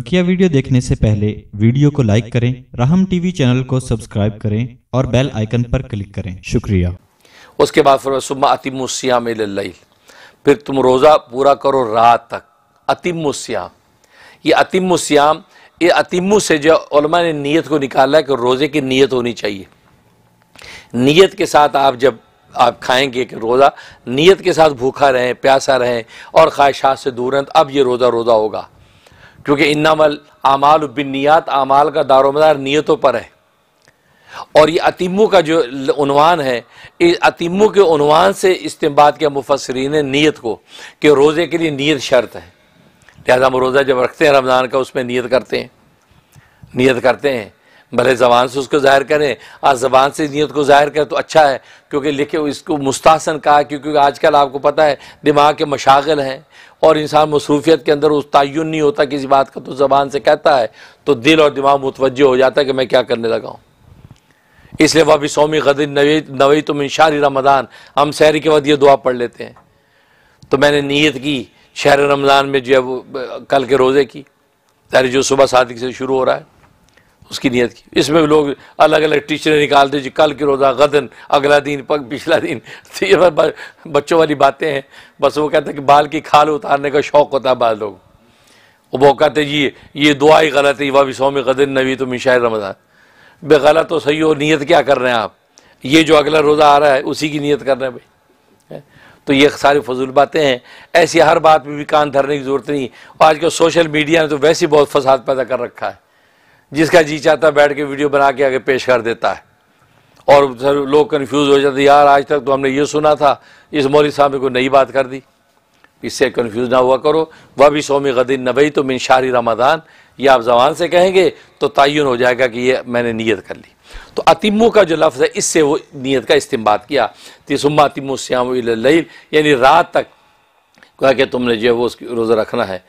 बकिया वीडियो देखने से पहले वीडियो को लाइक करें राहम टीवी चैनल को सब्सक्राइब करें और बेल आइकन पर क्लिक करें शुक्रिया उसके बाद फिर सुबह अतिमुस्याम फिर तुम रोज़ा पूरा करो रात तक अतिमुस्याम ये अतिमुस्याम ये अतिमु से जो उलमा ने नीयत को निकाला है कि रोज़े की नीयत होनी चाहिए नीयत के साथ आप जब आप खाएंगे कि रोज़ा नीयत के साथ भूखा रहें प्यासा रहें और ख्वाहिशात से दूर रहें तो अब ये रोज़ा रोज़ा होगा क्योंकि इन्नामल आमाल बिनियात आमाल का दारोमदार नीयतों पर है और ये अतिमू का जो उनवान है इस अतीमों के उनवान से इस्तेमाल किया मुफसरीन नीयत को कि रोज़े के लिए नीयत शर्त है लिहाजा हम रोज़ा जब रखते हैं रमज़ान का उसमें नीयत करते हैं नीयत करते हैं भले ज़बान से उसको ज़ाहिर करें आज ज़बान से नीयत को ज़ाहिर करें तो अच्छा है क्योंकि लिखे इसको मुस्तासन कहा क्योंकि आजकल आपको पता है दिमाग के मशागल हैं और इंसान मसरूफियत के अंदर उस तयन नहीं होता किसी बात का तो ज़बान से कहता है तो दिल और दिमाग मुतवजह हो जाता है कि मैं क्या करने लगा हूँ इसलिए वह भी सौमी गदिर नवी नवी तुम इनशार रमदान हम शहर के बाद ये दुआ पढ़ लेते हैं तो मैंने नीयत की शहर रमज़ान में जो है वो कल के रोज़े की तहरी जो सुबह शादी से शुरू हो रहा है उसकी नीयत की इसमें भी लोग अलग अलग टीचरें निकालते जी कल की रोज़ा गदन अगला दिन पग पिछला दिन तो ये बच्चों वाली बातें हैं बस वो कहते हैं कि बाल की खाल उतारने का शौक़ होता है बाल लोग वो कहते हैं जी ये दुआ ही गलत है भी सौम गदन नवी तो मिशा रमज़ान गलत तो सही हो नीयत क्या कर रहे हैं आप ये जो अगला रोज़ा आ रहा है उसी की नीयत कर रहे हैं भाई है? तो ये सारी फजूल बातें हैं ऐसी हर बात में भी कान धरने की ज़रूरत नहीं और आजकल सोशल मीडिया ने तो वैसे ही बहुत फसाद पैदा कर रखा है जिसका जी चाहता है बैठ के वीडियो बना के आगे पेश कर देता है और सर लोग कन्फ्यूज हो जाते यार आज तक तो हमने ये सुना था इस मौली साहब ने कोई नई बात कर दी इससे कन्फ्यूज ना हुआ करो वह भी सोमी गदीन नबई तो मिन रमदान ये आप जबान से कहेंगे तो तयन हो जाएगा कि ये मैंने नीयत कर ली तो अतिमो का जो लफ्ज़ है इससे वो नीयत का इस्तेमाल किया तिसुम्मा तो अतिमो श्याम यानी रात तक कहा कि तुमने जो है वो उसकी रोज़ा रखना है